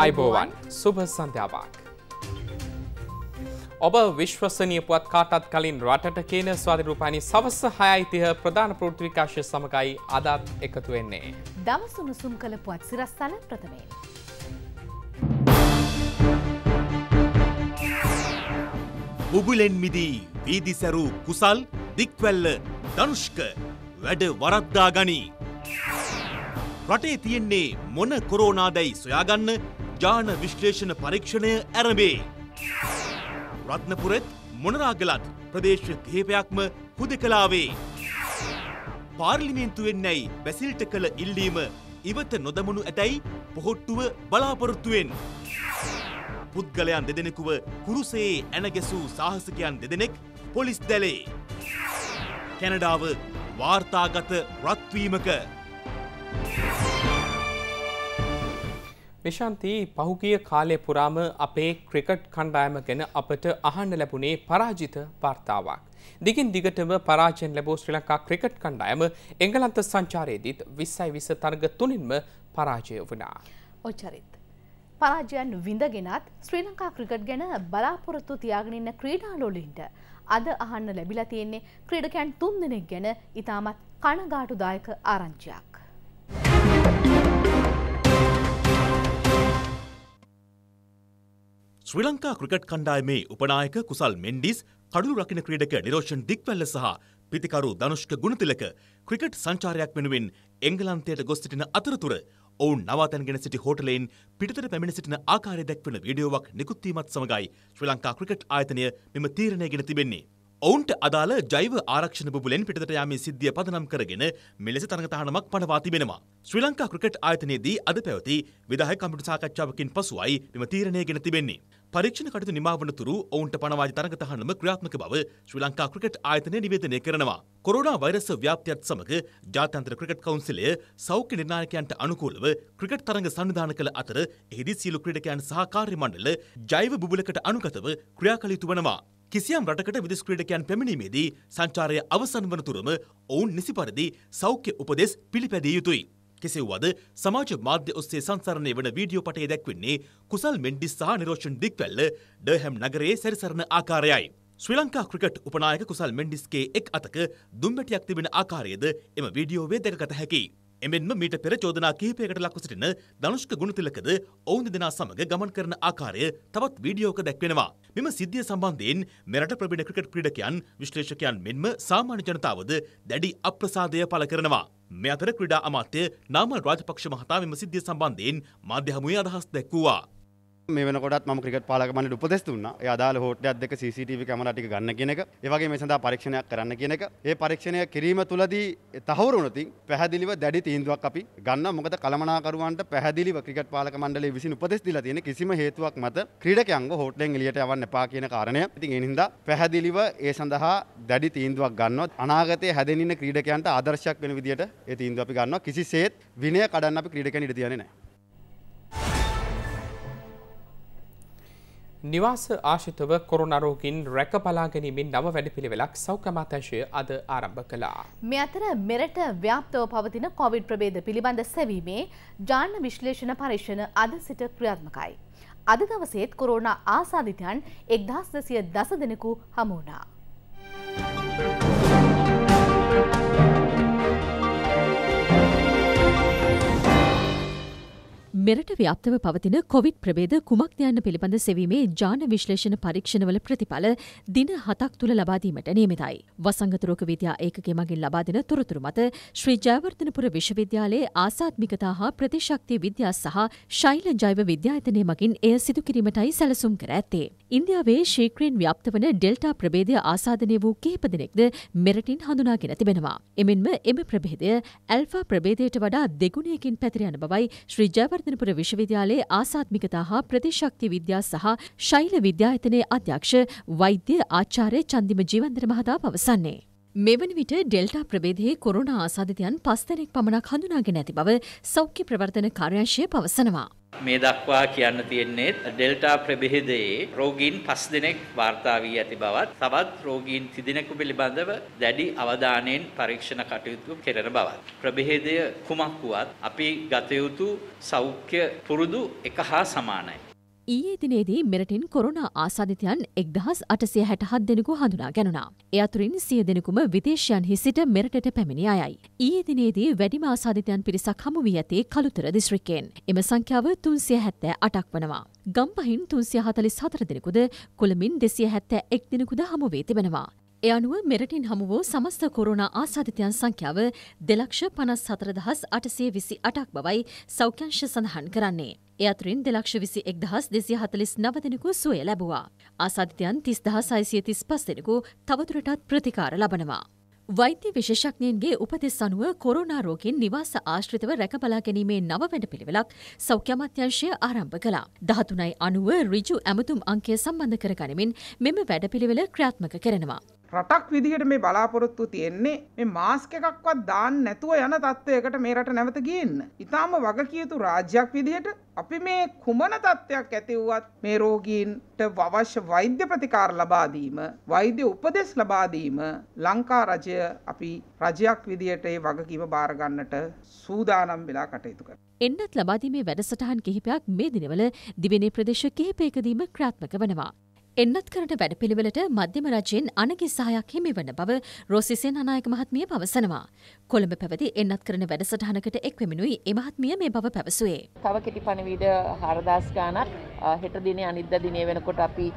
අයිබෝවන් සුභ සන්ධ්‍යාවක්. ඔබ විශ්වසනය පුවත් කාටත් කලින් රටට කියන ස්වාධිරූපානි සවස හයයිතිහ ප්‍රධාන පෘතිවිකාශය සමඟයි අදත් එකතු වෙන්නේ. දවසුනුසුම් කළ පුවත් සිරස්ථල ප්‍රථමයෙන්. බුබුලෙන් මිදී වීදිසැරූ කුසල් දික්වැල්ල දනුෂ්ක වැඩ වරද්දා ගනී. රටේ තියෙන්නේ මොන කොරෝනාදැයි සොයාගන්න ජාන විශ්ලේෂණ පරීක්ෂණය ඇරඹේ. රත්නපුරෙත් මොනරාගලත් ප්‍රදේශ කිහිපයක්ම හුදකලාවේ. පාර්ලිමේන්තුවෙන් නැයි බැසිල්ට කළ ඉල්ලීම ඉවත නොදමනු ඇතැයි පොහොට්ටුව බලාපොරොත්තුවෙන්. පුද්ගලයන් දෙදෙනෙකුව කුරුසේ ඇනගැසූ සාහසකයන් දෙදෙනෙක් පොලිස් දැලේ. කැනඩාව වාර්තාගත රත්වීමක. Yeah. නිශාන්ති පහුගිය කාලය පුරාම අපේ ක්‍රිකට් කණ්ඩායම ගැන අපට අහන්න ලැබුණේ පරාජිත වාර්තාවක්. දිගින් දිගටම පරාජයෙන් ලැබූ ශ්‍රී ලංකා ක්‍රිකට් කණ්ඩායම එංගලන්ත සංචාරයේදීත් 20යි 20 තරග තුනින්ම පරාජය වුණා. ඔච්චරිත්. පරාජයන් විඳගෙනත් ශ්‍රී ලංකා ක්‍රිකට් ගැන බලාපොරොත්තු තියාගෙන ඉන්න ක්‍රීඩාලුවලින්ට අද අහන්න ලැබිලා තියෙන්නේ ක්‍රීඩකයන් තුන් දෙනෙක් ගැන ඉතාමත් කනගාටුදායක ආරංචියක්. ශ්‍රී ලංකා ක්‍රිකට් කණ්ඩායමේ උපනායක කුසල් මෙන්ඩිස් කඩු රකින ක්‍රීඩක නිරෝෂන් දික්වැල්ල සහ පිතිකරු ධනුෂ්ක ගුණතිලක ක්‍රිකට් සංචාරයක් වෙනුවෙන් එංගලන්තයට ගොස් සිටින අතරතුර ඔවුන් නවාතැන්ගෙන සිටි හෝටලයෙන් පිටතට පැමිණ සිටින ආකාරය දැක්වෙන වීඩියෝවක් නිකුත්වීමත් සමඟයි ශ්‍රී ලංකා ක්‍රිකට් ආයතනය මෙම තීරණය ගෙන තිබෙන්නේ. ඔවුන්ට අදාළ ජෛව ආරක්ෂණ බුබුලෙන් පිටතට යාමේ සිද්ධිය පදනම් කරගෙන මෙලෙස තරඟ තහනමක් පනවා තිබෙනවා. ශ්‍රී ලංකා ක්‍රිකට් ආයතනයේදී අද පැවති විදායක කමිටු සාකච්ඡාවකින් පසුවයි මෙම තීරණය ගෙන තිබෙන්නේ. පරීක්ෂණ කටයුතු නිමා වන තුරු ඔවුන්ට පණවාජ තරඟ තහනම ක්‍රියාත්මක බව ශ්‍රී ලංකා ක්‍රිකට් ආයතනය නිවේදනය කරනවා. කොරෝනා වෛරස ව්‍යාප්තියත් සමග ජාත්‍යන්තර ක්‍රිකට් කවුන්සිලය සෞඛ්‍ය නිර්ණායකයන්ට අනුකූලව ක්‍රිකට් තරඟ සංවිධාන කළ අතර එහිදී සියලු ක්‍රීඩකයන් සහ කාර්ය මණ්ඩල ජෛව බුබුලකට අනුගතව ක්‍රියා කළ යුතු වෙනවා. කිසියම් රටකට විදෙස් ක්‍රීඩකයන් පැමිණීමේදී සංචාරය අවසන් වන තුරම ඔවුන් නිසි පරිදි සෞඛ්‍ය උපදෙස් පිළිපැදිය යුතුයි. කෙසෙව්වද සමාජ මාධ්‍ය ඔස්සේ සංසරණය වන වීඩියෝ පටේ දැක්වෙන්නේ කුසල් මෙන්ඩිස් සහ නිරෝෂන් ඩික්වැල්ල ඩර්හැම් නගරයේ සැරිසරන ආකාරයයි. ශ්‍රී ලංකා ක්‍රිකට් උපනායක කුසල් මෙන්ඩිස්ගේ එක් අතක දුම්වැටියක් තිබෙන ආකාරයද එම වීඩියෝවේ දැකගත හැකියි. එමෙන්ම මීට පෙර චෝදනා කිහිපයකට ලක්ව සිටින ධනුෂ්ක ගුණතිලකද ඔවුන් දෙදෙනා සමග ගමන් කරන ආකාරය තවත් වීඩියෝක දැක්වෙනවා. මෙම සිද්ධිය සම්බන්ධයෙන් මෙරට ප්‍රබිණ ක්‍රිකට් ක්‍රීඩකයන් විශ්ලේෂකයන් මෙන්ම සාමාන්‍ය ජනතාවද දැඩි අප්‍රසාදය පළ කරනවා. මේ අතර ක්‍රීඩා අමාත්‍ය නාමල් රාජපක්ෂ මහතා මෙම සිද්ධිය සම්බන්ධයෙන් මාධ්‍ය හමුවේ අදහස් දැක්වුවා. මේ වෙනකොටත් මම ක්‍රිකට් පාලක මණ්ඩලයට උපදෙස් දුන්නා. ඒ අදාළ හෝටලයක් දෙක CCTV කැමරා ටික ගන්න කියන එක. ඒ වගේම මේ සඳහා පරීක්ෂණයක් කරන්න කියන එක. ඒ පරීක්ෂණය කිරීම තුලදී තහවුරු වුණොතින් පැහැදිලිව දැඩි තීන්දුවක් අපි ගන්නවා. මොකද කළමනාකරුවන්ට පැහැදිලිව ක්‍රිකට් පාලක මණ්ඩලයේ විසින් උපදෙස් දීලා තියෙන කිසිම හේතුවක් මත ක්‍රීඩකයන්ව හෝටලෙන් එළියට යවන්න එපා කියන කාරණය. ඉතින් ඒ හින්දා පැහැදිලිව ඒ සඳහා දැඩි තීන්දුවක් ගන්නවා. අනාගතයේ හැදෙන ඉන්න ක්‍රීඩකයන්ට ආදර්ශයක් වෙන විදිහට ඒ තීන්දුව අපි ගන්නවා. කිසිසේත් විනය කඩන්න අපි ක්‍රීඩකයන් ඉඩ තියන්නේ නැහැ. නිවාස ආශිතව කොරුණරෝගින් රැක බලාගැනීමෙන් නව වැඩපිළිවෙලක් සෞඛ්‍යමාතංශය අද ආරම්භ කළා. මේ අතර මෙරට ව්‍යාප්තව පවතින කොවිඩ් ප්‍රභේද පිළිබඳ සැවීමේ ජාන විශ්ලේෂණ පරීක්ෂණ අද සිට ක්‍රියාත්මකයි. අද දවසේත් කොරෝනා ආසාධිතයන් එක්දහස් දෙසිය දස දෙනෙකු හමුණා. මෙරට ව්‍යප්තව පවතින කොවිඩ් ප්‍රබේද කුමක් යන්න පිළිබඳ සෙවීමේ ජාන විශ්ලේෂණ පරීක්ෂණවල ප්‍රතිඵල දින හතක් තුළ ලබාදීමට නියමිතයි. වසංගතරෝක විද්‍යා ඒකගේ මගින් ලබාදෙන තොරතුරු මත ශ්‍රී ජයවර්ධනපුර විශ්වවිද්‍යාලයේ ආසාත්මිකතා හා ප්‍රතිශක්ති විද්‍යා සහ ශෛල ජෛව විද්‍යායතනය මගින් එය සිදු කිරීමටයි සැලසුම් කර ඇත්තේ. ඉන්දියාවේ ශීක්‍රීන් ව්‍යප්ත වන ඩෙල්ටා ප්‍රබේදය ආසාධනය වූ කිහිප දෙනෙක්ද මෙරටින් හඳුනාගෙන තිබෙනවා. එමෙන්ම එම ප්‍රභේදය ඇල්ෆා ප්‍රබේදයට වඩා දෙගුණයකින් පැතිර යන බවයි ශ්‍රී ජයවර්ධන ගෝවර්ධනපුර විශ්වවිද්‍යාලයේ ආසාත්මිකතා හා ප්‍රතිශක්ති විද්‍යා සහ ශෛල විද්‍යායතනයේ අධ්‍යක්ෂ වෛද්‍ය ආචාර්ය චන්දිම ජීවන්දර මහතා පවසන්නේ. මෙවැනි විට ඩෙල්ටා ප්‍රභේදයේ කොරුණ ආසාධිතයන් පස් දෙනෙක් පමණක් හඳුනාගෙන ඇති බව සෞඛ්‍ය ප්‍රවර්ධන කාර්යාංශය පවසනවා. මේ දක්වා කියන්න තියෙන්නේ ඩෙල්ටා ප්‍රභේදයේ රෝගීන් පස් දෙනෙක් වාර්තා වී ඇති බවත් තවත් රෝගීන් තිදෙනෙකු පිළිබඳව දැඩි අවධානයෙන් පරීක්ෂණ කටයුතු කෙරෙන බවත් ප්‍රභේදය කුමක් වුවත් අපි ගත යුතු සෞඛ්‍ය පුරුදු එක හා සමානයි ඊයේ දිනේදී මෙරටින් කොරුණා ආසාධිතයන් එක්දහස් අටසය හැටහත් දෙනෙකු හඳුනා ගැනුණා. එ අතුරින් සිය දෙනෙකුම විදේශයන්හි සිට මෙරටට පැමිණි අයයි. ඊයේ දිනේදී වැඩිම ආසාධිතයන් පිරිසක් හමු වී ඇති කළුතර දිස්ත්‍රික්කයෙන්. එම සංඛ්‍යාව තුන්සිය හැත්තෑ අටක් වනවා. ගම්පහින් තුන්සිය හතලිස් හතර දෙනෙකුද කොළමින් දෙසිය හැත්තෑ එක් දෙනෙකුද හමුවේ තිබෙනවා. ඒ අනුව මෙරටින් හමුවෝ සමස්ත කොරුණා ආසාධිතයන් සංඛ්‍යාව දෙලක්ෂ පනස් හතරදහස් අටසේ විසි අටක් බවයි සෞඛ්‍යංශ සඳහන් කරන්නේ. ඒ අතුරින් දෙලක්ෂ විසි එක්දහස් දෙසිය හතලිස් නවදෙනෙකු සුවය ලැබවා. ආසාධිතයන් තිස්දහ සයිසිය තිස් පස් දෙෙනෙකු තවතුරටත් ප්‍රතිකාර ලබනවා. වෛද්‍ය විශේෂඥයන්ගේ උපදෙස් අනුව කොරුණා රෝගින් නිවාස ආශ්‍රිතව රැකබලා ගැනීමේ නව වැඩපිළිවෙලක් සෞඛ්‍ය අමාත්‍යංශය ආරම්භ කළා. 13යි අනුව ඍජු ඇමතුම් අංකය සම්බන්ධ කර ගනිමින් මෙම වැඩපිළිවෙල ක්‍රියාත්මක කරනවා. රටක් විදිහට මේ බලාපොරොත්තු තියෙන්නේ මේ මාස්ක එකක්වත් දාන්න නැතුව යන තත්ත්වයකට මේ රට නැවත ගියන්න. ඊටාම වගකියුතු රාජ්‍යයක් විදිහට අපි මේ කුමන තත්ත්වයක් ඇති වුවත් මේ රෝගීන්ට අවශ්‍ය වෛද්‍ය ප්‍රතිකාර ලබා දීම, වෛද්‍ය උපදෙස් ලබා දීම ලංකා රජය අපි රජයක් විදිහට ඒ වගකීම බාර ගන්නට සූදානම් වෙලා කටයුතු කරනවා. එන්නත් ලබාදීමේ වැඩසටහන් කිහිපයක් මේ දිනවල දිවෙනේ ප්‍රදේශ කිහිපයකදීම ක්‍රාත්මක වනවා. එන්නත් කරන වැඩපිළිවෙලට මධ්‍යම රජයෙන් අනකි සහයක් හිමිවන බව රොසිසෙන් අනායක මහත්මිය පවසනවා. කොළඹ පැවති එන්නත් කරන වැඩසටහනකට එක්වමිනුයි එමහත්මිය මේ බව පැවසුවේ. තව කෙටි පණවිඩ හරදාස් ගානක් හෙට දිනේ අනිද්දා දිනේ වෙනකොට අපි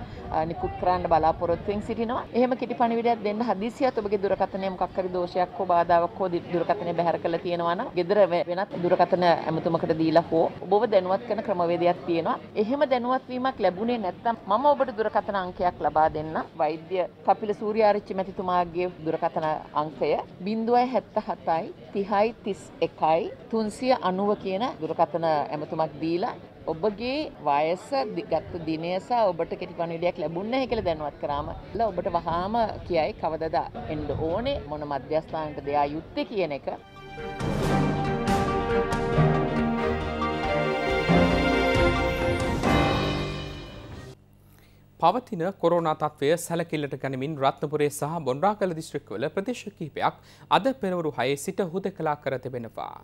නිකුත් කරන්න බලාපොරොත්තුෙන් සිටිනවා. එහෙම කෙටි පණවිඩයක් දෙන්න හදිසියත් ඔබගේ දුරකථනය මොකක් හරි දෝෂයක් හෝ බාධාවක් හෝ දුරකථනය බැහැර කළ තියෙනවා නම් gedara වෙනත් දුරකථන ඇමතුමකට දීලා හෝ ඔබව දැනුවත් කරන ක්‍රමවේදයක් තියෙනවා. එහෙම දැනුවත් වීමක් ලැබුණේ නැත්නම් මම ඔබට දුරකථන අංකයක් ලබා දෙන්න. වෛද්‍ය කපිල සූර්යාරච්චි මැතිතුමාගේ දුරකථන අංකය 077 37යි 30යි 31යි 390 කියන දුරකථන ඇමතුමක් දීලා ඔබගේ වයස ගත්ත දිනය සහ ඔබට කෙටි පණිවිඩයක් ලැබුණ නැහැ කියලා දැනුවත් කරාම ඔබට වහාම කියයි කවදද එන්න ඕනේ මොන මධ්‍යස්ථානයටද යා යුත්තේ කියන එක. Thank you. පවතින කොරෝනා තත්ත්වය සැලකිල්ලට ගනිමින් රත්නපුරේ සහ බොන්රාකල දිස්ත්‍රික්වල ප්‍රදේශ කිහිපයක් අද පෙරවරු හයේ සිට හුදකලා කර තිබෙනවා.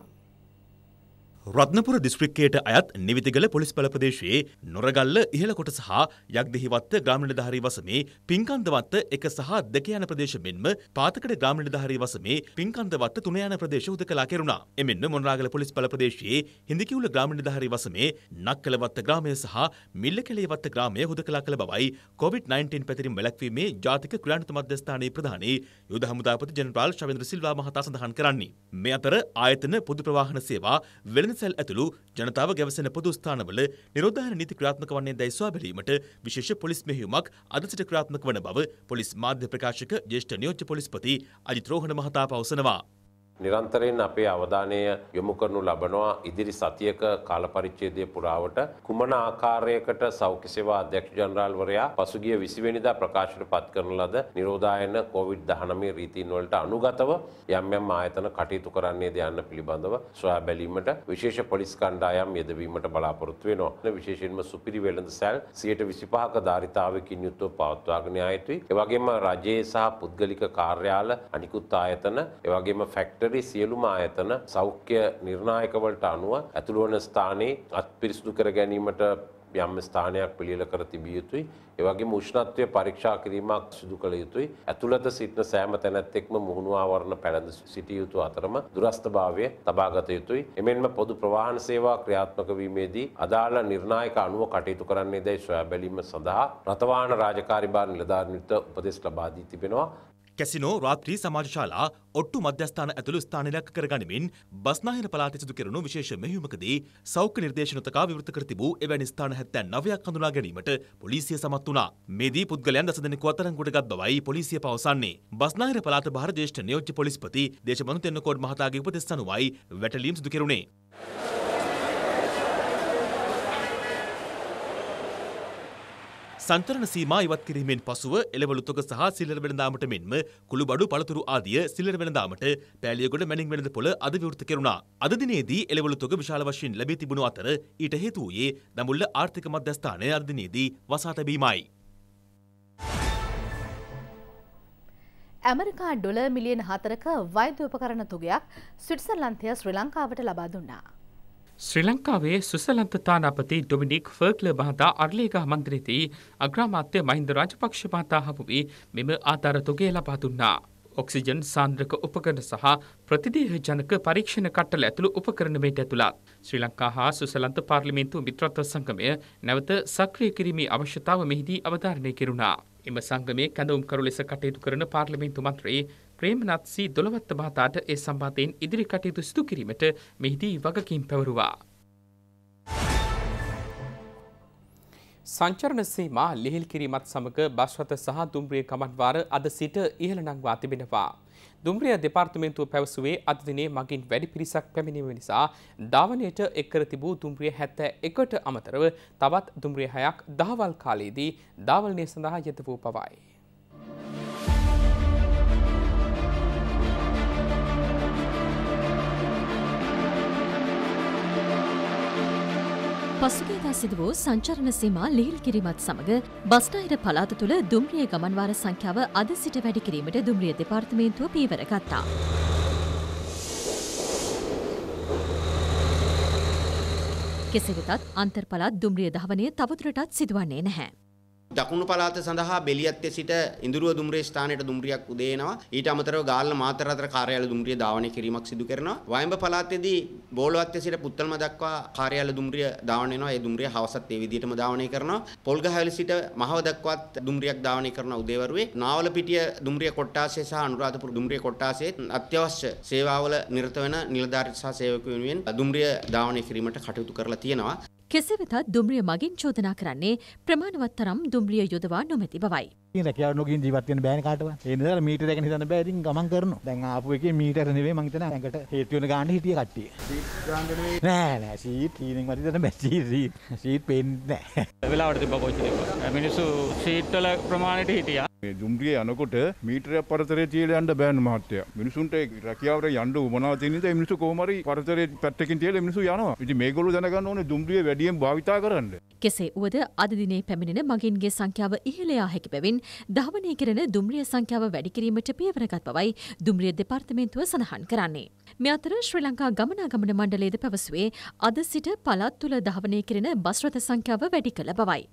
රත්නපුර දිස්ත්‍රික්කයට අයත් නිවිතිගල පොලිස් බල ප්‍රදේශයේ නොරගල්ල ඉහළ කොටස හා යක්දෙහිවත්ත ග්‍රාමීණ ධාරී වසමේ පින්කන්දවත්ත එක සහ දෙක යන ප්‍රදේශ මෙන්ම පාතකඩ ග්‍රාමීණ ධාරී වසමේ පින්කන්දවත්ත තුන යන ප්‍රදේශ උදකලා කෙරුණා. එමෙන්න මොනරාගල පොලිස් බල ප්‍රදේශයේ හිඳකිවුල ග්‍රාමීණ ධාරී වසමේ නක්කලවත්ත ග්‍රාමය සහ මිල්ලකැලේවත්ත ග්‍රාමය උදකලා කළ බවයි කොවිඩ්-19 පැතිරීම වැළැක්වීමේ ජාතික ක්‍රියාණුතු මධ්‍යස්ථානයේ ප්‍රධානී යුද හමුදාපති ජෙනරාල් ශවේන්ද්‍ර සිල්වා මහතා සඳහන් කරන්නේ. මේ අතර ආයතන පොදු ප්‍රවාහන සේවා වෙළඳ වෙළසැල් ඇතුළු ජනතාව ගැවසෙන පොදු ස්ථානවල නිරෝධායන නීති ක්‍රියාත්මක වන්නේ දැයි සොයා බැලීමට විශේෂ පොලිස් මෙහෙයුමක් අද සිට ක්‍රියාත්මක වන බව පොලිස් මාධ්‍ය ප්‍රකාශක ජ්‍යෙෂ්ඨ නියෝජ්‍ය පොලිස්පති අජිත් රෝහණ මහතා පවසනවා. නිරන්තරයෙන් අපේ අවධානය යොමු කරනු ලබනවා ඉදිරි සතියක කාලපරිච්ඡේදය පුරාවට කුමන ආකාරයකට සෞඛ්‍ය සේවා අධ්‍යක්ෂ ජනරාල්වරයා පසුගිය 20 වෙනිදා ප්‍රකාශයට පත් කරන ලද නිරෝධායන COVID-19 රීතීන් වලට අනුගතව යම් යම් ආයතන කටයුතු කරන්නේද යන්න පිළිබඳව සොයා බැලීමට විශේෂ පොලිස් කණ්ඩායම් යෙදවීමට බලාපොරොත්තු වෙනවා. විශේෂයෙන්ම සුපිරි වෙළඳසැල් 125ක ධාරිතාවකින් යුතුව පවත්වාගෙන ආයතුයි. ඒ වගේම රජයේ සහ පුද්ගලික කාර්යාල අනිකුත් ආයතන ඒ වගේම ෆැක්ටරි රජරේ සියලුම ආයතන සෞඛ්‍ය නිර්ණායකවලට අනුව ඇතුළුවන ස්ථානයේ අත්පිරිසිදු කර ගැනීමට යම් ස්ථානයක් පිළිල කර තිබිය යුතුයි. ඒ වගේම උෂ්ණත්වය පරීක්ෂා කිරීමක් සිදු කළ යුතුයි. ඇතුළත සිටින සෑම තැනැත්තෙක්ම මුහුණු ආවරණ පැළඳ සිටිය යුතු අතරම දුරස්ථභාවය තබා ගත යුතුයි. එමෙන්ම පොදු ප්‍රවාහන සේවා ක්‍රියාත්මක වීමේදී අදාළ නිර්ණායක අනුව කටයුතු කරන්නේදයි සොයා බැලීම සඳහා රතවාහන රාජකාරී බාර නිලධාරීන්ට උපදෙස් ලබා දී තිබෙනවා. කැසිනෝ රාත්‍රී සමාජ ශාලා ඔට්ටු මධ්‍යස්ථාන ඇතුළු ස්ථාන ඉලක්ක කරගනිමින් බස්නාහිර පළාතේ සිදු කෙරුණු විශේෂ මෙහෙයුමකදී සෞඛ්‍ය නිර්දේශනතකා විවෘත කර තිබූ එවැනි ස්ථාන 79ක් හඳුනා ගැනීමට පොලිසිය සමත් වුණා. මේදී පුද්ගලයන් දසදෙනෙකු අත්අඩංගුවට ගත් බවයි පොලිසිය පවසන්නේ. බස්නාහිර පළාත භාර ජ්‍යෙෂ්ඨ නියෝජ්‍ය පොලිස්පති දේශබන්ධු තෙන්නකෝඩ් මහතාගේ උපදෙස් අනුවයි වැටලීම් සිදු කෙරුණේ. සංතරණ සීමා ඉවත් කිරීමෙන් පසුව එළවලුතොග සහ සිල්ලර වෙළඳාමට මෙන්ම කුළුබඩු පළතුරු ආදිය සිල්ලර වෙළඳාමට පෑලියගොඩ මැනින් වෙළඳ පොළ අද විවෘත කෙරුණා. අද දිනේදී එළවලුතොග විශාල වශයෙන් ලැබී තිබුණු අතර ඊට හේතු වූයේ දඹුල්ල ආර්ථික මධ්‍යස්ථානය අද දිනේදී වසා තැබීමයි. ඇමරිකා ඩොලර් මිලියන 4ක වෛද්‍ය උපකරණ තුගයක් ස්විට්සර්ලන්තය ශ්‍රී ලංකාවට ලබා දුන්නා. ශ්‍රී ලංකාවේ සුසලන්තතානාපති ඩොමිනික් ෆර්ක්ල මහතා අර්ලේගා මන්ත්‍රීති අග්‍රාමාත්‍ය මහින්ද රාජපක්ෂ මහතා හමුවී මෙම ආධාර තොගේ ලබා දුන්නා. ඔක්සිජන් සාන්ද්‍රක උපකරණ සහ ප්‍රතිදේහ ජනක පරීක්ෂණ කට්ටල ඇතුළු උපකරණමට ඇතුළත්. ශ්‍රී ලංකා හා සුසලන්ත පාර්ලිමේන්තු මිත්‍රත්ව සංගමය නැවත සක්‍රිය කිරීමේ අවශ්‍යතාව මෙහිදී අවධාරණය කෙරුණා. එම සංගමේ කැඳවුම් කරු ලෙස කටයුතු කරන පාර්ලිමේන්තු මන්ත්‍රී ප්‍රේමනාත් සී දොළවත්ත මහතාට ඒ සම්බන්ධයෙන් ඉදිරි කටයුතු සිදු කිරීමට මෙහිදී වගකින් පැවරුවා. සංචරණ සීමා ලිහිල් කිරීමත් සමග බස්වත සහ දුම්රිය කමන්වාර අද සිට ඉහළ නංවා තිබෙනවා. දුම්රිය දෙපාර්තමේන්තුව පැවසුවේ අද දිනේ මගින් වැඩි පිරිසක් පැමිණීම නිසා ධාවනයට එක් කර තිබූ දුම්රිය 71ට අමතරව තවත් දුම්රිය 6ක් දහවල් කාලයේදී ධාවනය සඳහා යෙද වූ පවයි. පසුගේදා සිදු වූ සංචරණ සීමා ලිහිල් කිරීමත් සමග බස්නාහිර පළාත තුළ දුම්රිය ගමන්වාර සංඛ්‍යාව අද සිට වැඩි කිරීමට දුම්රිය දෙපාර්තමේන්තුව පීවර ගත්තා. කෙසේ වෙතත් අන්තර්පළාත් දුම්රිය ධවනය තවදුරටත් සිදුවන්නේ නැහැ. දකුණු පළාත සඳහා බෙලියත්තේ සිට ඉඳුරුව දුම්රිය ස්ථානයට දුම්රියක් උදේනවා. ඊට අමතරව ගාල්ල මාතර අතර කාර්යාල දුම්රිය ධාවනය කිරීමක් සිදු කරනවා. වයඹ පළාතේදී බෝලවත්තේ සිට පුත්තල්ම දක්වා කාර්යාල දුම්රිය ධාවනය වෙනවා. ඒ දුම්රිය හවසත් ඒ විදිහටම ධාවනය කරනවා. පොල්ගහවල සිට මහව දක්වාත් දුම්රියක් ධාවනය කරන උදේවරුවේ. නාවලපිටිය දුම්රිය කොට්ටාසය සහ අනුරාධපුර දුම්රිය කොට්ටාසයේ අත්‍යවශ්‍ය සේවාවල නිරත වන නිලධාරීන් සහ සේවකයන් වෙනුවෙන් දුම්රිය ධාවනය කිරීමට කටයුතු කරලා තියෙනවා. කෙසේ වෙතත් දුම්රිය මගින් චෝදනා කරන්නේ ප්‍රමාණවත් තරම් දුම්රිය යොදවා නොමැති බවයි. රැකව නොගින් ජීවත්වන බෑන කාටව එනදල මීට රැක හිතන්න බෑතින් ගමන් කරන දැන් ආපු එක මීටර නෙවේ මංතන ඇකට හේතුවන ගාන්න හිටිය කට්ටිය නෑ නෑ සීට් හීනෙන් වතිතන බැසී සීට් පෙන්නෑ වෙලාවට තිබ පොච්චි මිනිස්සු සීට්ටල ප්‍රමාණයට හිටියා දුම්රිය යනකොට මීටරය පරතරය තියල යන්න බෑන් මහත්තය මිනිසුන්ට රැකියාවට යන්න උමනාතිනද මිනිසු කෝමරි පරතරය පැත්තකින් තියල මිනිසු යනවා ඉති මේ ගොලු දැනගන්න ඕන දුම්රිය වැඩියෙන් භාවිතා කරන්න. කෙසේ වුවද අදදිනේ පැමිණෙන මගින්ගේ සංඛ්‍යාව ඉහලයා හැකි පැවින් අතරින් ධාවනය කරන දුම්රිය සංඛ්‍යාව වැඩි කිරීමට පියවරගත් බවයි දුම්රිය දෙපාර්තමේන්තුව සඳහන් කරන්නේ. මේ අතර ශ්‍රී ලංකා ගමනාගමන මණ්ඩලයේද පැවසුවේ අද සිට පළාත් තුළ ධාවනය කරන බස් රථ සංඛ්‍යාව වැඩි කළ බවයි.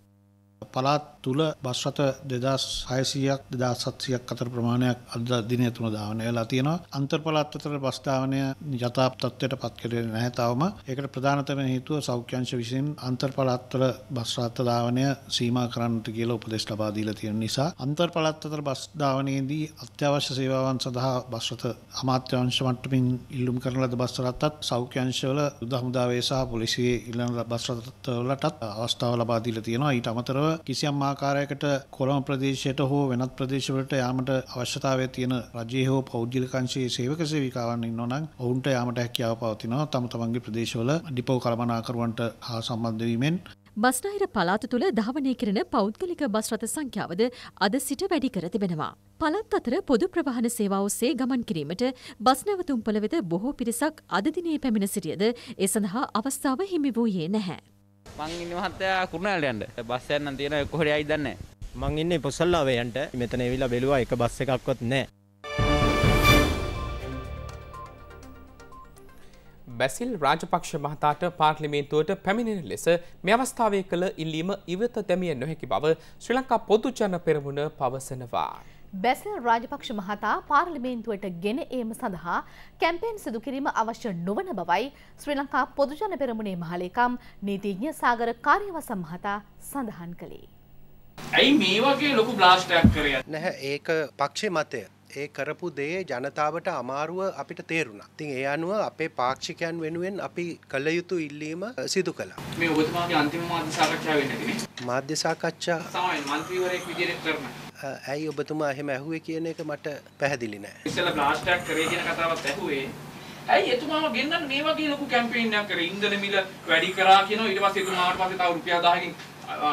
පලාත් තුළ බස්රත දෙදස් හයසියක් දෙදාසත්සියක් අතර ප්‍රමාණයක් අද දිනය තුන දාවන වෙලා තියෙනවා අන්තර්පලාත් අතර බස්ථාවනය යථාපතත්වයට පත්කරේ නැහැ තවම ඒකට ප්‍රධානතම හේතුව සෞඛ්‍යංශ විසින් අන්තර්පලාත්වල බස්රාත්ත ධාවනය සීමා කරන්නට කියලා උපදෙස් ලබා දීලා තියෙන නිසා අන්තර්පලාත් අතර බස් ධාවනයේදී අත්‍යවශ්‍ය සේවාවන් සඳහා බස්රත අමාත්‍යාංශ මට්ටමින් ඉල්ලුම් කරන ලද බස් රථත් සෞඛ්‍යංශවල යුද හමුදාවේ සහ පොලිසියේ ඉල්ලන බස් රථවලටත් අවස්ථාව ලබා දීලා තියෙනවා ඊට අමතරව කිසියම් ආකාරයකට කොළඹ ප්‍රදේශයට හෝ වෙනත් ප්‍රදේශවලට යාමට අවශ්‍යතාවය තියෙන රජයේ හෝ පෞද්ගලික අංශයේ සේවක සේවිකාවන් ඉන්නවනම් ඔවුන්ට යාමට හැකියාව පවතිනවා තම තමන්ගේ ප්‍රදේශවල ඩිපෝ කළමනාකරුවන්ට හා සම්බන්ධ වීමෙන් බස්නාහිර පලාත තුළ ධාවනය කරන පෞද්ගලික බස් රථ සංඛ්‍යාවද අද සිට වැඩි කර තිබෙනවා. පළත් අතර පොදු ප්‍රවාහන සේවා ඔස්සේ ගමන් කිරීමට බස් නැවතුම්පළ වෙත බොහෝ පිරිසක් අද දිනේ පැමිණ සිටියද ඒ සඳහා අවස්ථාව හිමි වූයේ නැහැ. මං ඉන්න මහත්තයා කුරුණාලට යන්න. බස් යන්න තියෙන කොහෙද යයි දන්නේ නැහැ. මං ඉන්නේ පොසල්ලාවේ යන්න. මෙතන එවිලා බැලුවා එක බස් එකක්වත් නැහැ. බැසිල් රාජපක්ෂ මහතාට පාර්ලිමේන්තුවට පැමිණෙන ලෙස මේ අවස්ථාවේ කළ ඉල්ලීම ඉවත දැමිය නොහැකි බව ශ්‍රී ලංකා පොදුජන පෙරමුණ පවසනවා. බැසිල් රාජපක්ෂ මහතා පාර්ලිමේන්තුවට ගෙන ඒම සඳහා කැම්පේන් සිදුකිරීම අවශ්‍ය නොවන බවයි ශ්‍රී ලංකා පොදුජන පෙරමුණේ මහලේකම් නීතිඥ සාගර කාර්යවස මහතා සඳහන් කළේ. ඇයි මේ වගේ ලොකු බ්ලාස්ටයක් කරය නැහැ ඒක පක්ෂේ මතය ඒ කරපු දේ ජනතාවට අමාරුව අපිට තේරුණා. ඉතින් ඒ අනුව අපේ පාක්ෂිකයන් වෙනුවෙන් අපි කළ යුතු ඉල්ලීම සිදු කළා. මේ ඔබතුමාගේ අන්තිම මාධ්‍ය සාකච්ඡාව වෙන්නේ නැතිනේ. මාධ්‍ය සාකච්ඡා සාමාන්‍ය മന്ത്രിවරයෙක් විදිහට කරනවා. ඇයි ඔබතුමා එහෙම ඇහුවේ කියන එක මට පැහැදිලි නෑ. ඉස්සෙල්ලා බ්ලාස්ට් එකක් කරේ කියන කතාවත් ඇහුවේ. ඇයි එතුමාම ගෙන්නන්නේ මේ වගේ ලොකු කැම්පේයින් එකක් කරේ ඉන්ධන මිල වැඩි කරා කියනවා ඊට පස්සේ එතුමාට පස්සේ තව රුපියල් 1000කින්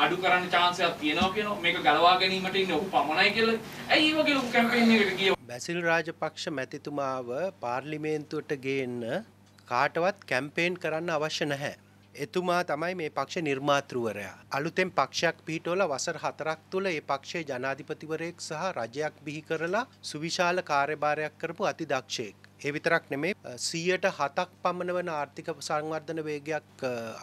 අඩු කරන්න chance එකක් තියෙනවා කියනවා මේක ගලවා ගැනීමට ඉන්නේ ඔහු පමණයි කියලා. ඇයි මේ වගේ ලොකු කැම්පේයින් එකකට ගියේ? බැසිල් රාජපක්ෂ මැතිතුමාව පාර්ලිමේන්තුවට ගේන්න කාටවත් කැම්පේන් කරන්න අවශ්‍ය නැහැ. එතුමා තමයි මේ පක්ෂ නිර්මාතෘවරයා. අලුතෙන් පක්ෂයක් පිහිටවල වසර හතරක් තුළ ඒ පක්ෂයේ ජනාධිපතිවරයෙක් සහ රජයක් බිහි කරලා සුවිශාල කාර්යභාරයක් කරපු අති දක්ෂයෙක්. ඒ විතරක් නෙමේ සීයට හතක් පමණ වන ආර්ථික සංවර්ධන වේගයක්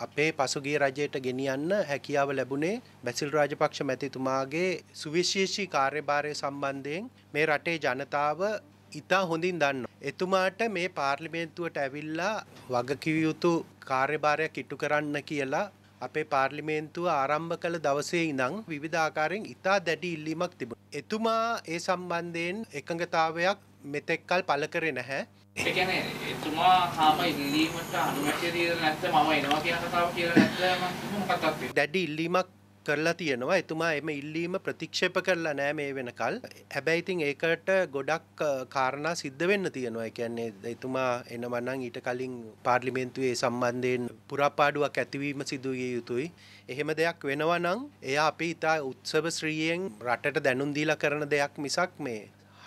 අපේ පසුගිය රජයට ගෙනියන්න හැකියාව ලැබුණේ බැසිල් රාජපක්ෂ මැතිතුමාගේ සුවිශේෂී කාර්යභාරය සම්බන්ධයෙන් මේ රටේ ජනතාව ඉතා හොඳින් දන්න. එතුමාට මේ පාර්ලිමේන්තුවට ඇවිල්ලා වගකිව යුතු කාර්යභාරයක් ඉටු කරන්න කියලා අපේ පාර්ලිමේන්තුව ආරම්භ කළ දවසේ ඉඳන් විවිධාකාරයෙන් ඉතා දැඩි ඉල්ලීමක් තිබුණා. එතුමා ඒ සම්බන්ධයෙන් එකඟතාවයක් මෙතෙක්කල් පළ කරේ නැහැ. ඒ කියන්නේ එතුමා තාම ඉල්ලීමට අනුමැතිය දීලා නැත්නම් මම එනවා කියන කතාව කියලා නැත්නම් මොකක්ද දැඩි ඉල්ලීමක් කරලා තියෙනවා එතුමා එම ඉල්ලීම ප්‍රතික්ෂේප කරලා නෑ මේ වෙනකල් හැබැයි ඉතින් ඒකට ගොඩක් කාරණා සිද්ධ වෙන්න තියෙනවා ඒ කියන්නේ එතුමා එනවා නම් ඊට කලින් පාර්ලිමේන්තුවේ සම්බන්ධයෙන් පුරාපාඩුවක් ඇතිවීම සිදු විය යුතුයි එහෙම දෙයක් වෙනවා නම් එයා අපි ඉතා උත්සව ශ්‍රීයෙන් රටට දැනුම් දීලා කරන දෙයක් මිසක් මේ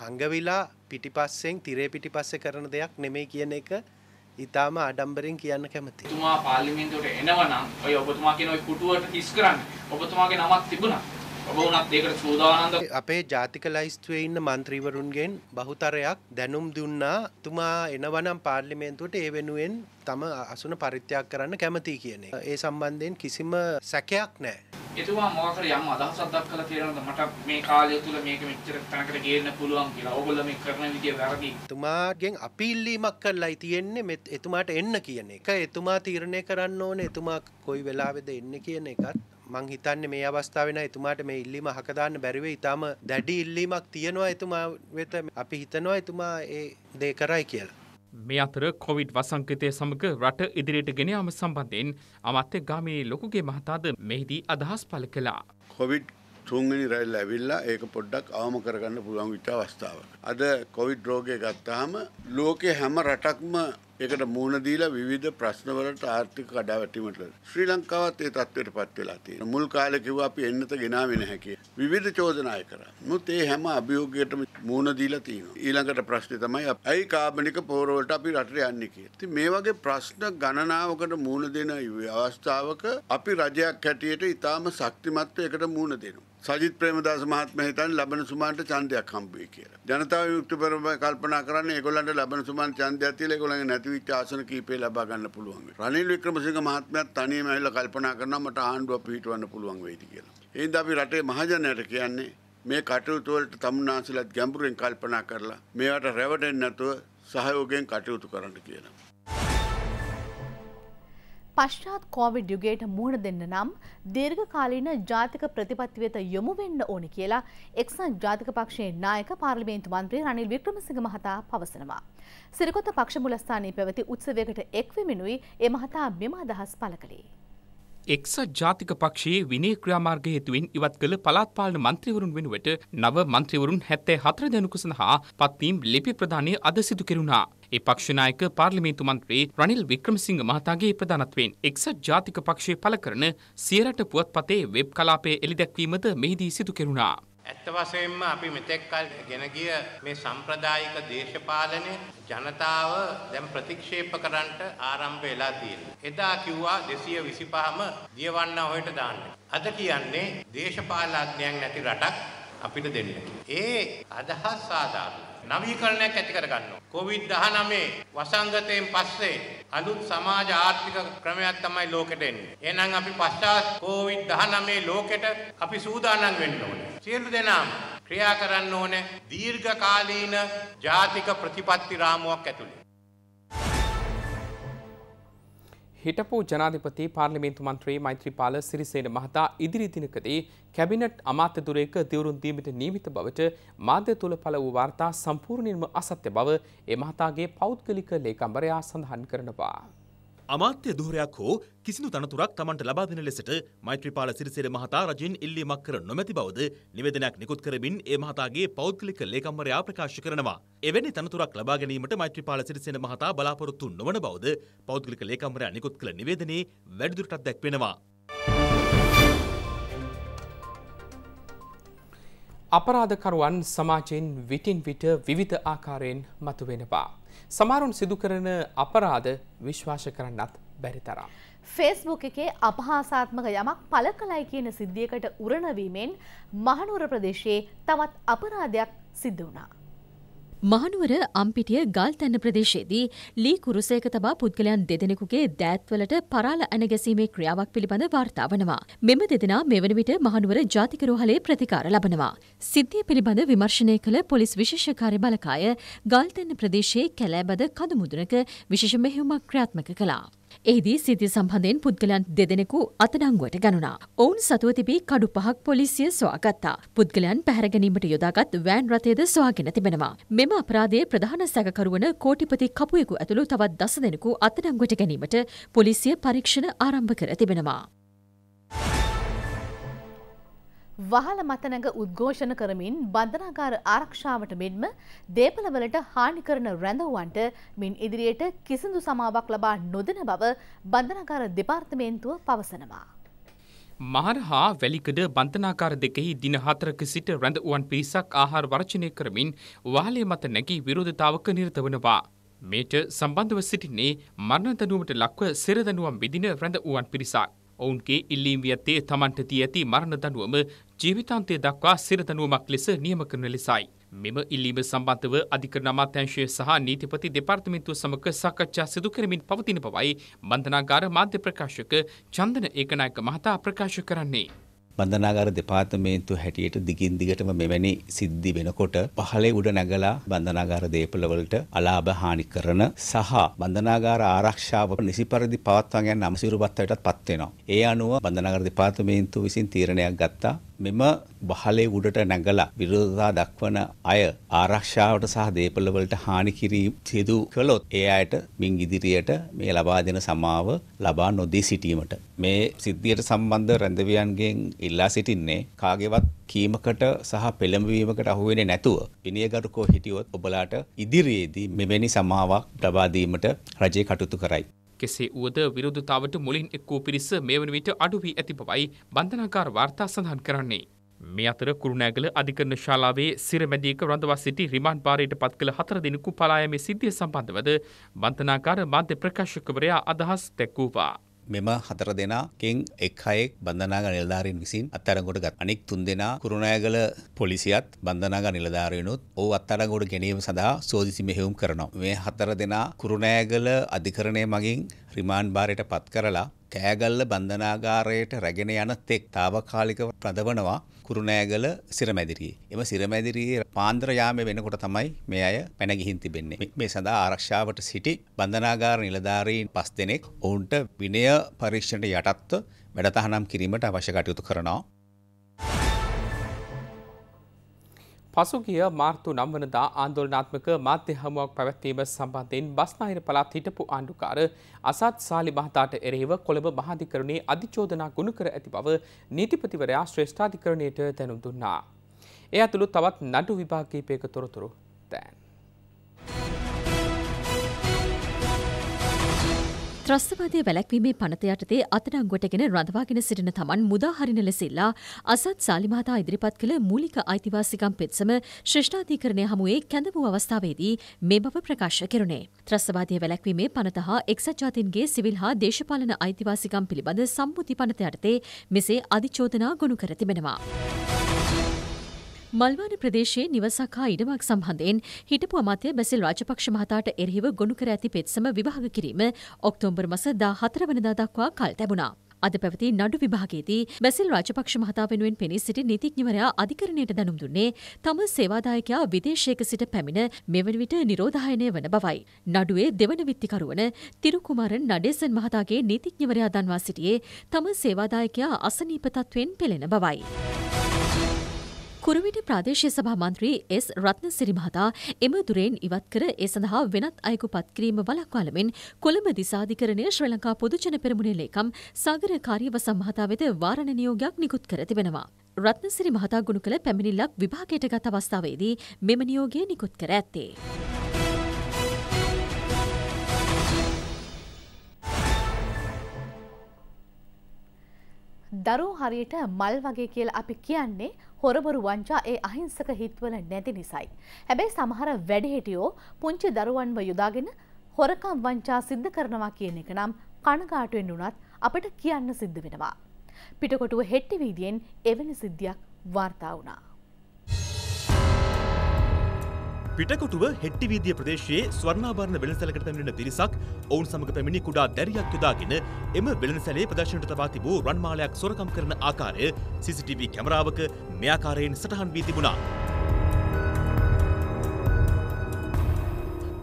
හංගවිලා පිටිපස්සෙන් තිරේ පිටිපස්සේ කරන දෙයක් නෙමෙයි කියන එක ඉතාම ආඩම්බරෙන් කියන්න කැමතියි. ඔබතුමා පාර්ලිමේන්තුවට එනවනම් ඔය ඔබතුමා කියන ওই කුටුවට හිස් කරන්න ඔබතුමාගේ නමක් තිබුණා. අපේ ජාතික ලයිස්තුවේ ඉන්න මන්ත්‍රීවරුන්ගෙන් බහුතරයක් දැනුම් දුන්නා තුමා එනවනම් පාර්ලිමේන්තුවට ඒ වෙනුවෙන් තම අසුන පරිත්‍යාග කරන්න කැමති කියන එක. ඒ සම්බන්ධයෙන් කිසිම සැකයක් නැහැ. එතුමා මොකක්ද යම් අදහසක් දක්වලා කියනවාද මට මේ කාලය තුල මේක මෙච්චර තැනකට ගේන්න පුළුවන් කියලා. ඕගොල්ලෝ මේ කරන විදිය වැරදි. එතුමාගෙන් අපීල්ලීමක් කරලායි තියෙන්නේ මෙත් එතුමාට එන්න කියන එක. එතුමා තීරණය කරන්න ඕනේ එතුමා කොයි වෙලාවෙද එන්නේ කියන එකත් මං හිතන්නේ මේ අවස්ථාවෙන එතුමාට මේ ඉල්ලීම හකදාන්න බැරිවේ ඉතාම දැඩි ඉල්ලීමක් තියෙනවා එතුමා වෙත අපි හිතනවා එතුමා ඒ දේ කරයි කියලා. මේ අතර කොවිඩ් වසංකතය සමග රට ඉදිරියට ගෙනයාම සම්බන්ධයෙන් අමත්‍ය ගාමිණී ලොකුගේ මහතාද මෙහිදී අදහස් පළ කළා. කොවිඩ් තුන්ගනි රැල් ඇවිල්ලා ඒක පොඩ්ඩක් අවම කරගන්න පුළුවන් විට අවස්ථාව. අද කොවිඩ් රෝගය ගත්තාම ලෝකෙ හැම රටක්ම ඒකට මුහුණ දීලා විවිධ ප්‍රශ්නවලට ආර්ථික කඩාවැටීමට ශ්‍රී ලංකාවත් ඒ තත්ත්වයට පත් වෙලා තියෙනවා. මුල් කාලේ කිව්වා අපි එන්නත ගෙනාවේ නැහැ කියලා. විවිධ චෝදනා කරා. මුත් ඒ හැම අභියෝගයකටම මුහුණ දීලා තියෙනවා. ඊළඟට ප්‍රශ්නේ තමයි ඇයි කාබනික පෝර වලට අපි රටට යන්නේ කියලා. ඉතින් මේ වගේ ප්‍රශ්න ගණනාවකට මුහුණ දෙන අවස්ථාවක අපි රජයක් හැටියට ඊටාම ශක්තිමත්ව ඒකට මුහුණ දෙනවා. සජිත් ප්‍රේමදාස මහත්මයා හිතන්නේ ලබන සුමාන්ට ඡන්දයක් හම්බුවේ කියලා. ජනතාව යුක්ත පෙරම කල්පනා කරන්නේ ඒගොල්ලන්ට ලබන සුමාන් ඡන්දයක් තියලා ඒගොල්ලන්ගේ නැතිවෙච්ච ආසන කීපේ ලබා ගන්න පුළුවන් වෙයි. රනිල් වික්‍රමසිංහ මහත්මයාත් තනියම ඇවිල්ලා කල්පනා කරනවා මට ආණ්ඩුව පිහිටවන්න පුළුවන් වෙයිද කියලා. එහෙනම් අපි රටේ මහජනයාට කියන්නේ මේ කටයුතු වලට තමුන්නාන්සලත් ගැඹුරෙන් කල්පනා කරලා මේවට රැවටෙන්නේ නැතුව සහයෝගයෙන් කටයුතු කරන්න කියලා. පශ්චාත් කෝවිඩ් යුගයට මුහුණ දෙන්න නම් දීර්ඝකාලීන ජාතික ප්‍රතිපත්ති වෙත යොමු වෙන්න ඕනි කියලා එක්සත් ජාතික පක්ෂයේ නායක පාර්ලිමේන්තු මන්ත්‍රී රනිල් වික්‍රමසිංහ මහතා පවසනවා. සිරිකොත පක්ෂ මුලස්ථානයේ පැවති උත්සවයකට එක්වෙමිනුයි ඒ මහතා මෙම අදහස් පළ කළේ. එක්සත් ජාතික පක්ෂයේ විනේ ක්‍රියාමාර්ග හේතුවෙන් ඉවත් කළ පළාත් පාලන මන්ත්‍රීවරුන් වෙනුවට නව මන්ත්‍රීවරුන් 74 දෙනෙකු සඳහා පත්වීම් ලිපි ප්‍රදානය අද සිදු කෙරුණා. ඒ පක්ෂ නායක පාර්ලිමේන්තු මන්ත්‍රී රනිල් වික්‍රමසිංහ මහතාගේ ප්‍රධානත්වයෙන් එක්සත් ජාතික පක්ෂය පළ කරන සියරට පුවත්පතේ වෙබ් කලාපයේ එළිදැක්වීමද මෙහිදී සිදු කෙරුණා. ඇත්ත වශයෙන්ම අපි මෙතෙක් කල් ගෙන ගිය මේ සම්ප්‍රදායික දේශපාලනය ජනතාව දැන් ප්‍රතික්ෂේප කරන්නට ආරම්භ වෙලා තියෙනවා. එදා කිව්වා 225ම දියවන්න හොයට දාන්න. අද කියන්නේ දේශපාලඥයන් නැති රටක් අපිට දෙන්න. ඒ අදහස් සාධාරණයි. නවීකරණයක් ඇති කර ගන්නවා. COVID-19 වසංගතයෙන් පස්සේ අලුත් සමාජ ආර්ථික ක්‍රමයක් තමයි ලෝකෙට එන්නේ. එහෙනම් අපි පශ්චාත් COVID-19 ලෝකෙට අපි සූදානම් වෙන්න ඕනේ. සියලු දෙනාම ක්‍රියා කරන්න ඕනේ දීර්ඝ කාලීන ජාතික ප්‍රතිපත්ති රාමුවක් ඇතුළේ. හිටපු ජනාධිපති පාර්ලිමේන්තු මන්ත්‍රී මෛත්‍රීපාල සිරිසේන මහතා ඉදිරි දිනකදී කැබිනට් අමාත්‍යදුරයක දිවුරුම් දීමට නියමිත බවට මාධ්‍ය තුල පළ වූ වාර්තා සම්පූර්ණයෙන්ම අසත්‍ය බව ඒ මහතාගේ පෞද්ගලික ලේකම්වරයා සඳහන් කරනවා. අමාත්‍ය ධූරයක් හෝ කිසිදු තනතුරක් Tamanට ලබා දෙන ලෙසට මෛත්‍රීපාල සිරිසේන මහතා රජින් ඉල්ලීමක් කර නොමැති බවද නිවේදනයක් නිකුත් කරමින් ඒ මහතාගේ පෞද්ගලික ලේකම්වරයා ප්‍රකාශ කරනවා. එවැනි තනතුරක් ලබා ගැනීමට මෛත්‍රීපාල සිරිසේන මහතා බලාපොරොත්තු නොවන බවද පෞද්ගලික ලේකම්වරයා නිකුත් කළ නිවේදනයේ වැඩිදුරටත් දැක්වෙනවා. අපරාධකරුවන් සමාජයෙන් විටින් විට විවිධ ආකාරයෙන් මතුවෙනවා. සමාරුන් සිදු කරන අපරාධ විශ්වාශ කරන්නත් බැරි තරම්. ෆෙස්බුක් එකේ අපහාසාත්මක යමක් පල කලයි කියන සිද්ධියකට උරණවීමෙන් මහනුවර ප්‍රදේශයේ තවත් අපරාධයක් සිද්ධ වනාා. මහනුවර අම්පිටිය ගල්තැන්න ප්‍රදේශයේදී ලී කුරුසයක තබා පුද්ගලයන් දෙදෙනෙකුගේ දෑත්වලට පරාල ඇනගැසීමේ ක්‍රියාවක් පිළිබඳ වාර්තා වනවා. මෙම දෙදෙනා මෙවන විට මහනුවර ජාතික රෝහලේ ප්‍රතිකාර ලබනවා. සිද්ධිය පිළිබඳ විමර්ශනය කළ පොලිස් විශේෂ කාර්ය බලකාය ගල්තැන්න ප්‍රදේශයේ කැලෑබද කඳුමුදුනක විශේෂ මෙහෙයුමක් ක්‍රියාත්මක කළා. එහිදී සිති සම්බන්ධයෙන් පුද්ගලයන් දෙදෙනෙකු අතඩංගුවට ගණනා. ඔවුන් සතුව තිබී කඩු පහක් පොලිසිය සොයාගත්තා. පුද්ගලයන් පැහැරගැනීමට යොදාගත් වෑන් රථයද සොයාගෙන තිබෙනවා. මෙම අපරාධයේ ප්‍රධාන සැකකරුවන කෝටිපති කපුයෙකු ඇතුළු තවත් දස දෙනෙකු අතඩංගුවට ගැනීමට පොලිසිය පරීක්ෂණ ආරම්භ කර තිබෙනවා. වහල මතනඟ උද්ඝෝෂණ කරමින් බන්ධනාගාර ආරක්ෂාවට මෙන්ම දේපළවලට හානි කරන රැඳවුවන්ට මින් ඉදිරියට කිසිදු සමාවක් ලබා නොදෙන බව බන්ධනාගාර දෙපාර්තමේන්තුව පවසනවා. මහර හා වැලිකඩ බන්ධනාකාර දෙකෙහි දින හතරක සිට රැඳවුවන් පිරිසක් ආහාර වර්ජනය කරමින් වහලය මත නැගී විරෝධතාවක නිරත වනවා. මේට සම්බන්ධව සිටින්නේ මරණ දනුවමට ලක්ව සිරදනුවම් විදින රැඳවුවන් පිරිසක්. ඔවුන්ගේ ඉල්ලීම් ඇත්තේ තමන්ට දී ඇති මරණ දනුවම ජීවිතාන්තය දක්වා සිරදනුවමක් ලෙස නියම කරන ලෙසයි. මෙම ඉල්ලීම සම්බන්ධව අධිකරණ අමාත්‍යංශය සහ නීතිපති දෙපාර්තමේන්තුව සමග සාකච්ඡා සිදු කරමින් පවතින බවයි බන්ධනාගාර මාධ්‍ය ප්‍රකාශක චන්දන ඒකනායක මහතා ප්‍රකාශ කරන්නේ. බන්ධනාගාර දෙපාර්තමේන්තු හැටියට දිගින් දිගටම මෙවැනි සිද්ධි වෙනකොට පහලේ උඩ නැගලා බන්ධනාගාර දේපළවලට අලාභ හානි කරන සහ බන්ධනාගාර ආරක්ෂාව නිසි පරිදි පවත්වා ගන්න අමසිරුපත්වයටත් පත් වෙනවා. ඒ අනුව බන්ධනාගාර දෙපාර්තමේන්තුව විසින් තීරණයක් ගත්තා මෙම බහලේ උඩට නැගලා විරෝධතා දක්වන අය ආරක්ෂාවට සහ දේපළ වලට හානි කිරීම සිදු කළොත් ඒ අයට මින් ඉදිරියට මේ ලබා දෙන සමාව ලබා නොදී සිටීමට මේ සිද්ධියට සම්බන්ධ රැඳවියන්ගෙන් ඉල්ලා සිටින්නේ කාගේවත් කීමකට සහ පෙළඹවීමකට අහු වෙන්නේ නැතුව විනයගරුකෝ හිටියොත් ඔබලාට ඉදිරියේදී මෙවැනි සමාවක් ලබා දීමට රජය කටයුතු කරයි කෙසේ වුවද විරුද්ධතාවට මුලින් එක්වූ පිරිස මේ වන විට අඩු වී ඇති බවයි බන්ධනාකාර වාර්තා සඳහන් කරන්නේ. මේ අතර කුරුණෑගල අධිකරණ ශාලාවේ සිරමැදීක රඳවා සිටි රිමාන්ඩ් භාරයට පත් කළ හතර දෙනෙකු පලායමේ සිද්ධිය සම්බන්ධවද බන්ධනාකාර මාධ්‍ය ප්‍රකාශකවරයා අදහස් දැක්වූවා. මෙම හතර දෙනාකෙන් එක් අයෙක් බන්ධනාග නිලධාරීන් විසින් අත්අඩංගුවට ගත් අනෙක් තුන් දෙනා කුරුණෑගල පොලිසියත් බන්ධනාග නිලධාරීනුත් ඔව් අත්අඩංගුවට ගැනීම සඳහා සෝදිසි මෙහෙයුම් කරනවා මේ හතර දෙනා කුරුණෑගල අධිකරණය මගින් රිමාන්ඩ් බාරයට පත් කරලා කෑගල්ල බන්ධනාගාරයට රැගෙන යන තෙක් తాවකාලිකව ප්‍රදවනවා කුරුණෑගල සිරමැදිරියේ. එම සිරමැදිරියේ පාන්දර යාමේ වෙනකොට තමයි මේ අය පැන ගිහින් තිබෙන්නේ. මේ සඳහා ආරක්ෂාවට සිටි බන්ධනාගාර නිලධාරීන් පස් දෙනෙක් ඔවුන්ට විනය පරීක්ෂණයට යටත්ව වැඩ තහනම් කිරීමට අවශ්‍ය කටයුතු කරනවා. පසුගිය මාර්තු නම්වනදා ආන්දෝලනාත්මක මාධ්‍ය හමුවක් පැවැත්වීම සම්බන්ධයෙන් බස්නාහිර පළාත් හිටපු ආණ්ඩුකාර අසත් සාලි මහතාට එරෙහිව කොළඹ මහාධිකරණයේ අධිචෝදනා ගුණ කර ඇති බව නීතිපතිවරයා ශ්‍රේෂ්ඨාධිකරණයට දැනුම් දුන්නා. ඒ ඇතුළු තවත් නඩු විභාග කිහිපයක තොරතුරු දැන්. ත්‍රස්තවාදය වැලැක්වීමේ පනත යටතේ අතඩංගුවටගෙන රඳවාගෙන සිටින තමන් මුදාහරින ලෙසිල්ලා අසත් සාලිමාතා ඉදිරිපත් කළ මූලික අයිතිවාසිකම් පෙත්සම ශ්‍රෂ්ඨාධීකරණය හමුවේ කැඳ වූ අවස්ථාවේදී මේ බව ප්‍රකාශ කෙරුණේ. ත්‍රස්තවාදය වැලැක්වීමේ පනත හා එක්සත් ජාතීන්ගේ සිවිල් හා දේශපාලන අයිතිවාසිකම් පිළිබඳ සම්මුති පනත යටතේ මෙසේ අධිචෝදනා ගොුණු කර තිබෙනවා. මල්වාන ප්‍රදේශයේ නිවසක් හා ඉඩමක් සම්බන්ධයෙන් හිටපු අමාත්‍ය බැසිල් රාජපක්ෂ මහතාට එරෙහිව ගොනු කර ඇති පෙත්සම විභාග කිරීම ඔක්තෝබර් මස 14 වනදා දක්වා කල් තැබුණා. අද පැවති නඩු විභාගයේදී බැසිල් රාජපක්ෂ මහතා වෙනුවෙන් පෙනී සිටි නීතිඥවරයා අධිකරණයට දැනුම් දුන්නේ තම සේවාදායකයා විදේශයක සිට පැමිණ මෙවන විට නිරෝධායනය වන බවයි. නඩුවේ දෙවන විත්තිකරුවන තිරුකුමාරන් නඩේසන් මහතාගේ නීතිඥවරයා දන්වා සිටියේ තම සේවාදායකයා අසනීප තත්වෙන් පෙළෙන බවයි. කුරුවිට ප්‍රාදේශය සභා මන්ත්‍රී එස් රත්නසිරි මහතා එම දුරෙන් ඉවත් කර ඒ සඳහා වෙනත් අයකු පත්කිරීම වලක්වාලමින් කොළඹ දිසාධිකරණය ශ්‍රී ලංකා පොදුජන පෙරමුණේ ලේකම් සාගර කාර්යවසම් මහතා වෙත වාරණ නියෝගයක් නිකුත් කර තිබෙනවා. රත්නසිරි මහතා ගුණ කළ පැමිණිල්ලක් විභාගයට ගත් අවස්ථාවේදී මෙම නියෝගය නිකුත් කර ඇත්තේ. දරු හරියට මල් වගේ කියලා අපි කියන්නේ හොරබොරු වංචා ඒ අහිංසක හිත්වල නැති නිසයි. හැබැයි සමහර වැඩිහිටියෝ පුංචි දරුවන්ව යොදාගෙන හොරකම් වංචා සිද්ධ කරනවා කියන එක නම් කනගාටුවෙන් වුණත් අපිට කියන්න සිද්ධ වෙනවා. පිටකොටුව හෙට්ටි වීදියෙන් එවැනි සිද්ධියක් වාර්තා වුණා. පිටකොටුව හෙට්ටිවීදිය ප්‍රදේශයේ ස්වර්ණාභරණ වෙළඳසැලකට පැමිණෙන පිරිසක් ඔවුන් සමග පැමිණි කුඩා දැරියක් යොදාගෙන එම වෙළඳසැලේ ප්‍රදර්ශනයට තබා තිබූ රන්මාලයක් සොරකම් කරන ආකාරය CCTV කැමරාවක මේ ආකාරයෙන් සටහන් වී තිබුණා.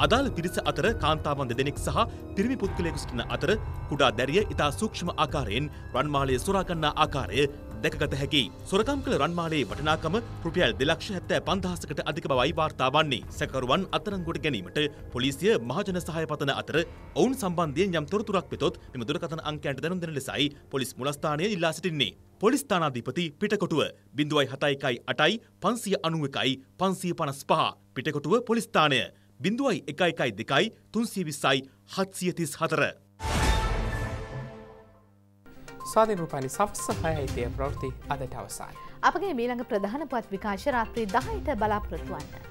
අදාළ පිරිස අතර කාන්තාවන් දෙදෙනෙක් සහ පිරිමි පුද්ගලයෙකු සිටින අතර කුඩා දැරිය ඉතා සූක්ෂම ආකාරයෙන් රන්මාලය සොරා ගන්නා ආකාරය දැකගත හැකි. සොරකම් කළ රන්මාලයේ වටිනාකම රුපියල් දෙලක්ෂ හැත්තෑ පන්දහසකට අධික බවයි වාර්තා වන්නේ. සැකරුවන් අත්අඩංගුවට ගැනීමට පොලිසිය මහජන සහාය පතන අතර ඔවුන් සම්බන්ධයෙන් යම් තොරතුරක් වෙතොත් මෙම දුරකථන අංකයන්ට දැනුම් දෙන ලෙසයි පොලිස් මුලස්ථානය ඉල්ලා සිටින්නේ. පොලිස් ස්ථානාධිපති පිටකොටුව බිඳුවයි හතයිකයි අටයි පන්සිය අනුව එකයි පන්සිය පනස් පහ පිටකොටුව පොලිස්ථානය බිඳුවයි එකයිකයි දෙකයි තුන්සිය විස්සයි හත්සිය තිස් හතර. ස්වාධීනරූපනි සවස්ස හයහිතය ප්‍රෘති අදට අවසායි. අපගේ මීළඟ ප්‍රධාන පත් විකාශරාත්‍රී දහහිට බලාපොරොත්තුවන්න.